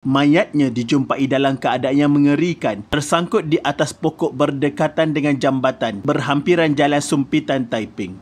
Mayatnya dijumpai dalam keadaan yang mengerikan, tersangkut di atas pokok berdekatan dengan jambatan berhampiran jalan sumpitan Taiping.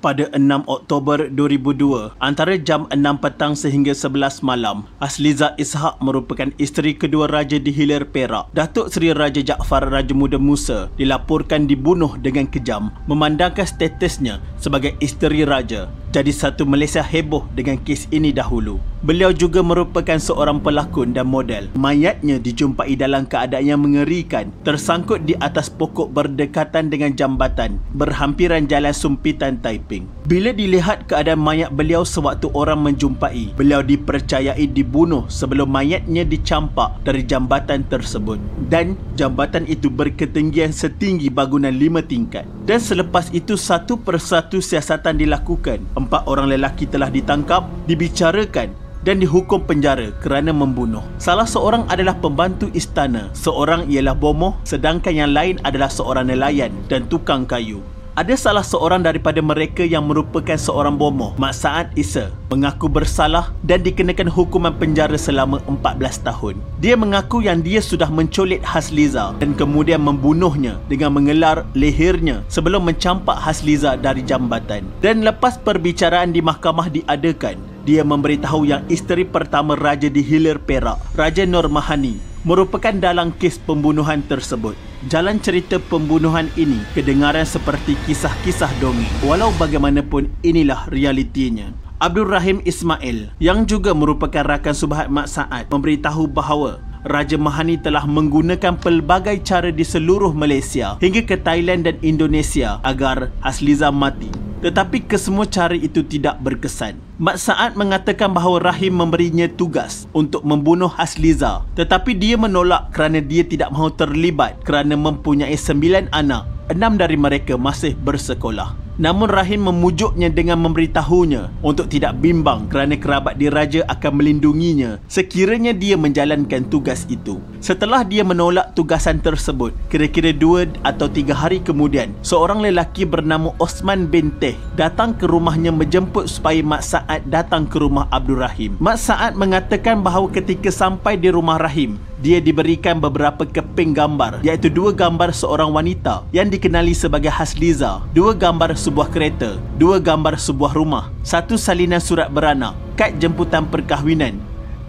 pada 6 Oktober 2002 antara jam 6 petang sehingga 11 malam. Asliza Ishak merupakan isteri kedua Raja di Hilir Perak. Datuk Seri Raja Jaafar Raja Muda Musa dilaporkan dibunuh dengan kejam memandangkan statusnya sebagai isteri Raja jadi satu Malaysia heboh dengan kes ini dahulu. Beliau juga merupakan seorang pelakon dan model. Mayatnya dijumpai dalam keadaan yang mengerikan, tersangkut di atas pokok berdekatan dengan jambatan, berhampiran jalan sumpitan Taiping. Bila dilihat keadaan mayat beliau sewaktu orang menjumpai, beliau dipercayai dibunuh sebelum mayatnya dicampak dari jambatan tersebut. Dan jambatan itu berketinggian setinggi bangunan lima tingkat. Dan selepas itu satu persatu siasatan dilakukan empat orang lelaki telah ditangkap, dibicarakan dan dihukum penjara kerana membunuh. Salah seorang adalah pembantu istana, seorang ialah bomoh, sedangkan yang lain adalah seorang nelayan dan tukang kayu. Ada salah seorang daripada mereka yang merupakan seorang bomoh, Mat Saad Isa, mengaku bersalah dan dikenakan hukuman penjara selama 14 tahun. Dia mengaku yang dia sudah menculik Hasliza dan kemudian membunuhnya dengan mengelar lehernya sebelum mencampak Hasliza dari jambatan. Dan lepas perbicaraan di mahkamah diadakan, dia memberitahu yang isteri pertama raja di Hilir Perak, Raja Nur Mahani, merupakan dalang kes pembunuhan tersebut. Jalan cerita pembunuhan ini kedengaran seperti kisah-kisah dongeng. Walau bagaimanapun inilah realitinya. Abdul Rahim Ismail yang juga merupakan rakan subahat Mat Saad memberitahu bahawa Raja Mahani telah menggunakan pelbagai cara di seluruh Malaysia hingga ke Thailand dan Indonesia agar Hasliza mati. Tetapi kesemua cara itu tidak berkesan. Mat Saad mengatakan bahawa Rahim memberinya tugas untuk membunuh Hasliza. Tetapi dia menolak kerana dia tidak mahu terlibat kerana mempunyai sembilan anak. Enam dari mereka masih bersekolah. Namun Rahim memujuknya dengan memberitahunya untuk tidak bimbang kerana kerabat diraja akan melindunginya sekiranya dia menjalankan tugas itu. Setelah dia menolak tugasan tersebut, kira-kira dua atau tiga hari kemudian, seorang lelaki bernama Osman bin Teh datang ke rumahnya menjemput supaya Mak Saad datang ke rumah Abdul Rahim. Mak Saad mengatakan bahawa ketika sampai di rumah Rahim, dia diberikan beberapa keping gambar iaitu dua gambar seorang wanita yang dikenali sebagai Hasliza, dua gambar sebuah kereta, dua gambar sebuah rumah, satu salinan surat beranak, kad jemputan perkahwinan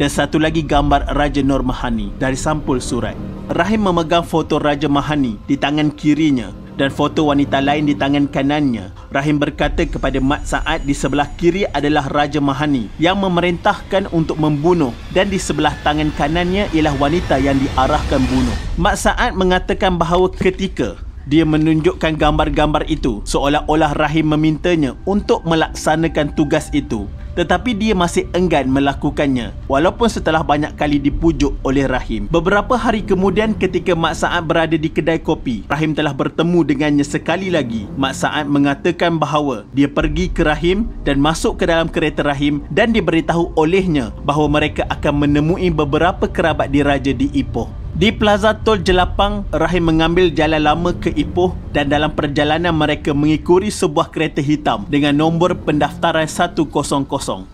dan satu lagi gambar Raja Nur Mahani dari sampul surat. Rahim memegang foto Raja Mahani di tangan kirinya dan foto wanita lain di tangan kanannya. Rahim berkata kepada Mat Saad di sebelah kiri adalah Raja Mahani yang memerintahkan untuk membunuh dan di sebelah tangan kanannya ialah wanita yang diarahkan bunuh. Mat Saad mengatakan bahawa ketika dia menunjukkan gambar-gambar itu seolah-olah rahim memintanya untuk melaksanakan tugas itu tetapi dia masih enggan melakukannya walaupun setelah banyak kali dipujuk oleh Rahim. Beberapa hari kemudian ketika Mak Saad berada di kedai kopi, Rahim telah bertemu dengannya sekali lagi. Mak Saad mengatakan bahawa dia pergi ke Rahim dan masuk ke dalam kereta Rahim dan diberitahu olehnya bahawa mereka akan menemui beberapa kerabat diraja di Ipoh. Di Plaza Tol Jelapang, Rahim mengambil jalan lama ke Ipoh dan dalam perjalanan mereka mengikuri sebuah kereta hitam dengan nombor pendaftaran 100.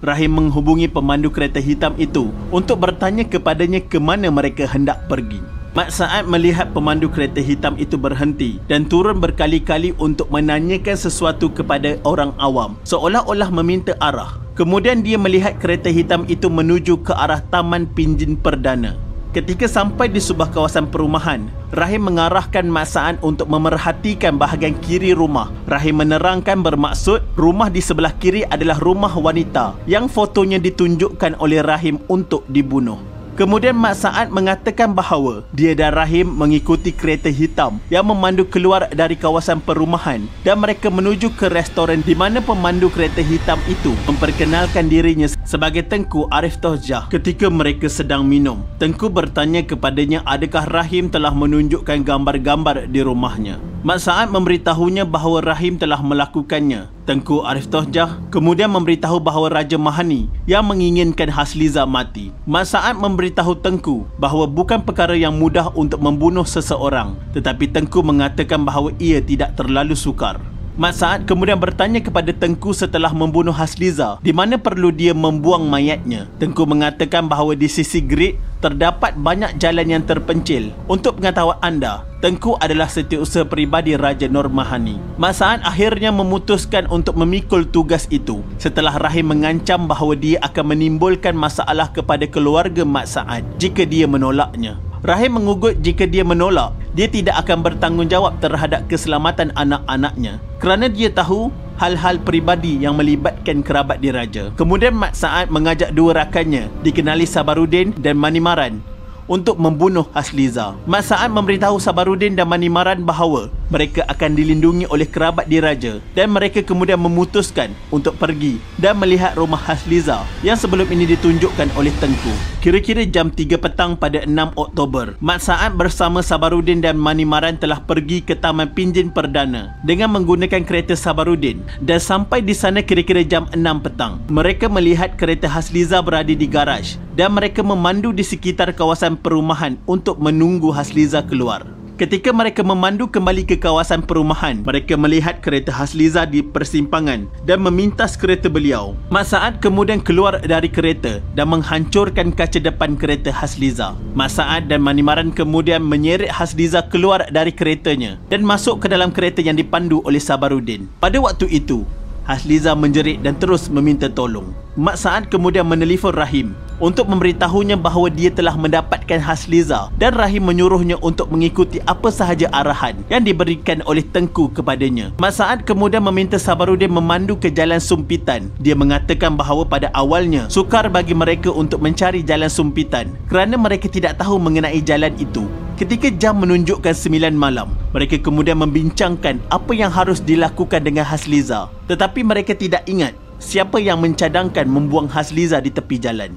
Rahim menghubungi pemandu kereta hitam itu untuk bertanya kepadanya ke mana mereka hendak pergi. Mat Saad melihat pemandu kereta hitam itu berhenti dan turun berkali-kali untuk menanyakan sesuatu kepada orang awam seolah-olah meminta arah. Kemudian dia melihat kereta hitam itu menuju ke arah Taman Pinjin Perdana. Ketika sampai di sebuah kawasan perumahan, Rahim mengarahkan masaan untuk memerhatikan bahagian kiri rumah. Rahim menerangkan bermaksud rumah di sebelah kiri adalah rumah wanita yang fotonya ditunjukkan oleh Rahim untuk dibunuh. Kemudian Mat Saat mengatakan bahawa dia dan Rahim mengikuti kereta hitam yang memandu keluar dari kawasan perumahan dan mereka menuju ke restoran di mana pemandu kereta hitam itu memperkenalkan dirinya sebagai Tengku Arif Tohjah ketika mereka sedang minum. Tengku bertanya kepadanya adakah Rahim telah menunjukkan gambar-gambar di rumahnya. Mat Saat memberitahunya bahawa Rahim telah melakukannya Tengku Arif Tohjah kemudian memberitahu bahawa Raja Mahani yang menginginkan Hasliza mati. Mat Saad memberitahu Tengku bahawa bukan perkara yang mudah untuk membunuh seseorang tetapi Tengku mengatakan bahawa ia tidak terlalu sukar. Mat Saad kemudian bertanya kepada Tengku setelah membunuh Hasliza di mana perlu dia membuang mayatnya. Tengku mengatakan bahawa di sisi grid terdapat banyak jalan yang terpencil. Untuk pengetahuan anda, Tengku adalah setiausaha peribadi Raja Normahani. Mat Saad akhirnya memutuskan untuk memikul tugas itu setelah Rahim mengancam bahawa dia akan menimbulkan masalah kepada keluarga Mat Saad jika dia menolaknya. Rahim mengugut jika dia menolak, dia tidak akan bertanggungjawab terhadap keselamatan anak-anaknya kerana dia tahu hal-hal peribadi yang melibatkan kerabat diraja. Kemudian Mat Saad mengajak dua rakannya, dikenali Sabarudin dan Manimaran, untuk membunuh Hasliza. Mat Saad memberitahu Sabarudin dan Manimaran bahawa mereka akan dilindungi oleh kerabat diraja dan mereka kemudian memutuskan untuk pergi dan melihat rumah Hasliza yang sebelum ini ditunjukkan oleh Tengku. Kira-kira jam 3 petang pada 6 Oktober, Mat saat bersama Sabarudin dan Manimaran telah pergi ke Taman Pinjin Perdana dengan menggunakan kereta Sabarudin dan sampai di sana kira-kira jam 6 petang. Mereka melihat kereta Hasliza berada di garaj dan mereka memandu di sekitar kawasan perumahan untuk menunggu Hasliza keluar. Ketika mereka memandu kembali ke kawasan perumahan, mereka melihat kereta Hasliza di persimpangan dan memintas kereta beliau. Mat Saad kemudian keluar dari kereta dan menghancurkan kaca depan kereta Hasliza. Mat Saad dan Manimaran kemudian menyeret Hasliza keluar dari keretanya dan masuk ke dalam kereta yang dipandu oleh Sabarudin. Pada waktu itu, Hasliza menjerit dan terus meminta tolong. Mat Saad kemudian menelefon Rahim untuk memberitahunya bahawa dia telah mendapatkan Hasliza dan Rahim menyuruhnya untuk mengikuti apa sahaja arahan yang diberikan oleh Tengku kepadanya. Mat Saad kemudian meminta Sabarudin memandu ke jalan sumpitan. Dia mengatakan bahawa pada awalnya sukar bagi mereka untuk mencari jalan sumpitan kerana mereka tidak tahu mengenai jalan itu. Ketika jam menunjukkan 9 malam, mereka kemudian membincangkan apa yang harus dilakukan dengan Hasliza. Tetapi mereka tidak ingat siapa yang mencadangkan membuang Hasliza di tepi jalan.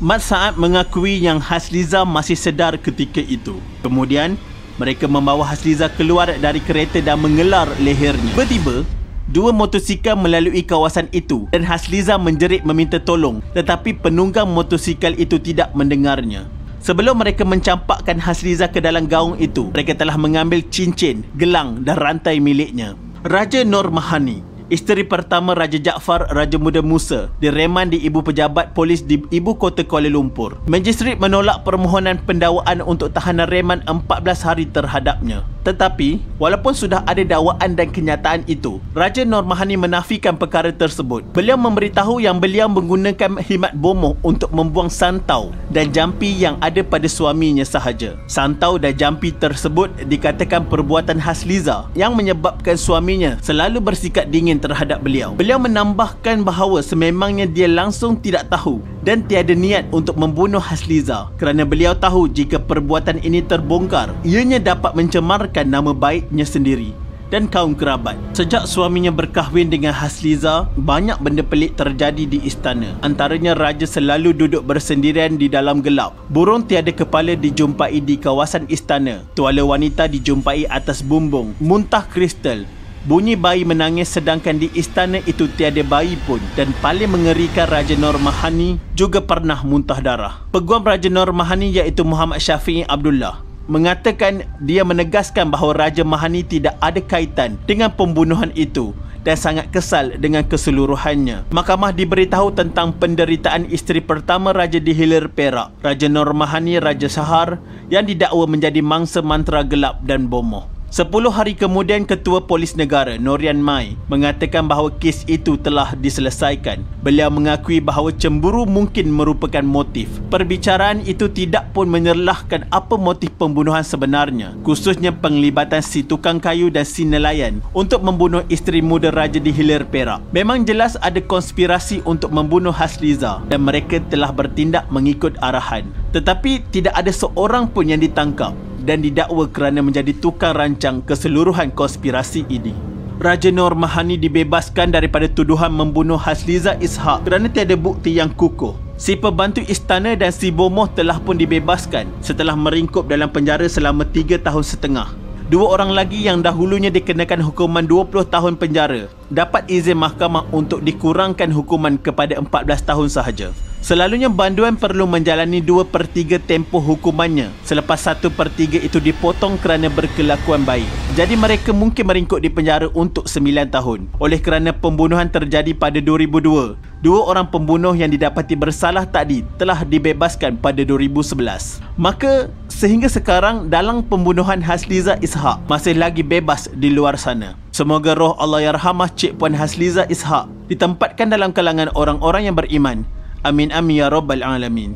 Mat Saad mengakui yang Hasliza masih sedar ketika itu. Kemudian, mereka membawa Hasliza keluar dari kereta dan mengelar lehernya. Tiba-tiba, dua motosikal melalui kawasan itu dan Hasliza menjerit meminta tolong tetapi penunggang motosikal itu tidak mendengarnya. Sebelum mereka mencampakkan Hasliza ke dalam gaung itu, mereka telah mengambil cincin, gelang dan rantai miliknya. Raja Nur Mahani Isteri pertama Raja Jaafar, Raja Muda Musa, direman di ibu pejabat polis di ibu kota Kuala Lumpur. Majistret menolak permohonan pendawaan untuk tahanan reman 14 hari terhadapnya. Tetapi, walaupun sudah ada dakwaan dan kenyataan itu, Raja Normahani menafikan perkara tersebut. Beliau memberitahu yang beliau menggunakan himat bomoh untuk membuang santau dan jampi yang ada pada suaminya sahaja. Santau dan jampi tersebut dikatakan perbuatan khas Liza yang menyebabkan suaminya selalu bersikap dingin terhadap beliau. Beliau menambahkan bahawa sememangnya dia langsung tidak tahu dan tiada niat untuk membunuh Hasliza kerana beliau tahu jika perbuatan ini terbongkar, ianya dapat mencemarkan nama baiknya sendiri dan kaum kerabat. Sejak suaminya berkahwin dengan Hasliza, banyak benda pelik terjadi di istana. Antaranya raja selalu duduk bersendirian di dalam gelap. Burung tiada kepala dijumpai di kawasan istana. Tuala wanita dijumpai atas bumbung. Muntah kristal Bunyi bayi menangis sedangkan di istana itu tiada bayi pun dan paling mengerikan Raja Nur Mahani juga pernah muntah darah. Peguam Raja Nur Mahani iaitu Muhammad Syafi'i Abdullah mengatakan dia menegaskan bahawa Raja Mahani tidak ada kaitan dengan pembunuhan itu dan sangat kesal dengan keseluruhannya. Mahkamah diberitahu tentang penderitaan isteri pertama Raja di Hilir Perak, Raja Nur Mahani Raja Sahar yang didakwa menjadi mangsa mantra gelap dan bomoh. Sepuluh hari kemudian Ketua Polis Negara Norian Mai mengatakan bahawa kes itu telah diselesaikan. Beliau mengakui bahawa cemburu mungkin merupakan motif. Perbicaraan itu tidak pun menyerlahkan apa motif pembunuhan sebenarnya, khususnya penglibatan si tukang kayu dan si nelayan untuk membunuh isteri muda raja di Hilir Perak. Memang jelas ada konspirasi untuk membunuh Hasliza dan mereka telah bertindak mengikut arahan. Tetapi tidak ada seorang pun yang ditangkap dan didakwa kerana menjadi tukang rancang keseluruhan konspirasi ini. Raja Nur Mahani dibebaskan daripada tuduhan membunuh Hasliza Ishak kerana tiada bukti yang kukuh. Si pembantu istana dan si bomoh telah pun dibebaskan setelah meringkup dalam penjara selama 3 tahun setengah. Dua orang lagi yang dahulunya dikenakan hukuman 20 tahun penjara dapat izin mahkamah untuk dikurangkan hukuman kepada 14 tahun sahaja. Selalunya banduan perlu menjalani 2 per 3 tempoh hukumannya selepas 1 per 3 itu dipotong kerana berkelakuan baik. Jadi mereka mungkin meringkuk di penjara untuk 9 tahun. Oleh kerana pembunuhan terjadi pada 2002, dua orang pembunuh yang didapati bersalah tadi telah dibebaskan pada 2011. Maka sehingga sekarang dalang pembunuhan Hasliza Ishak masih lagi bebas di luar sana. Semoga roh Allah Yarhamah Cik Puan Hasliza Ishak ditempatkan dalam kalangan orang-orang yang beriman Amin amin ya rabbal alamin.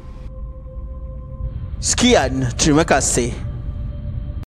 Sekian, terima kasih.